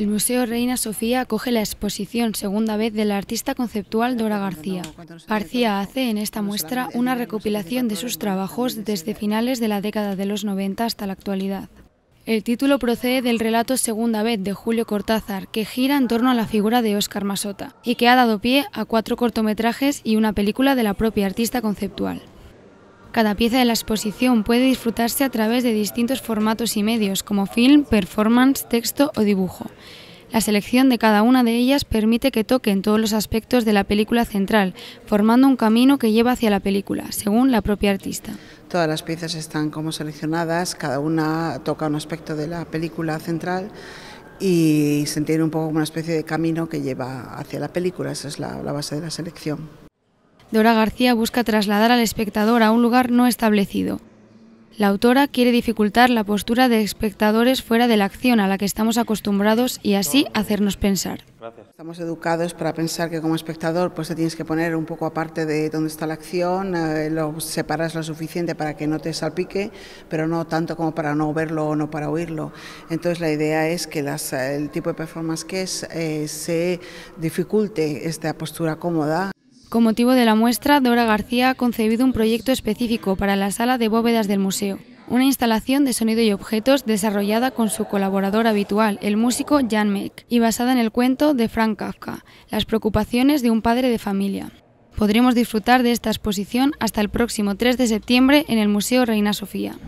El Museo Reina Sofía acoge la exposición segunda vez de la artista conceptual Dora García. García hace en esta muestra una recopilación de sus trabajos desde finales de la década de los 90 hasta la actualidad. El título procede del relato Segunda vez de Julio Cortázar, que gira en torno a la figura de Óscar Masota y que ha dado pie a cuatro cortometrajes y una película de la propia artista conceptual. Cada pieza de la exposición puede disfrutarse a través de distintos formatos y medios, como film, performance, texto o dibujo. La selección de cada una de ellas permite que toquen todos los aspectos de la película central, formando un camino que lleva hacia la película, según la propia artista. Todas las piezas están como seleccionadas, cada una toca un aspecto de la película central y se entiende un poco como una especie de camino que lleva hacia la película, esa es la base de la selección. Dora García busca trasladar al espectador a un lugar no establecido. La autora quiere dificultar la postura de espectadores fuera de la acción a la que estamos acostumbrados y así hacernos pensar. Estamos educados para pensar que como espectador pues te tienes que poner un poco aparte de donde está la acción, eh, lo separas lo suficiente para que no te salpique, pero no tanto como para no verlo o no para oírlo. Entonces la idea es que el tipo de performance que es eh, se dificulte esta postura cómoda. Con motivo de la muestra, Dora García ha concebido un proyecto específico para la sala de bóvedas del museo, una instalación de sonido y objetos desarrollada con su colaborador habitual, el músico Jan Meck, y basada en el cuento de Frank Kafka, Las preocupaciones de un padre de familia. Podremos disfrutar de esta exposición hasta el próximo 3 de septiembre en el Museo Reina Sofía.